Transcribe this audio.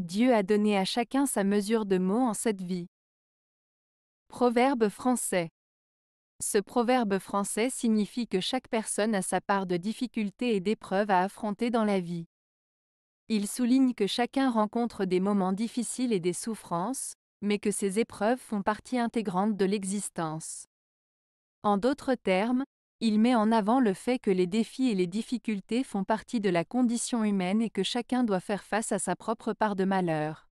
Dieu a donné à chacun sa mesure de mots en cette vie. Proverbe français. Ce proverbe français signifie que chaque personne a sa part de difficultés et d'épreuves à affronter dans la vie. Il souligne que chacun rencontre des moments difficiles et des souffrances, mais que ces épreuves font partie intégrante de l'existence. En d'autres termes, il met en avant le fait que les défis et les difficultés font partie de la condition humaine et que chacun doit faire face à sa propre part de malheur.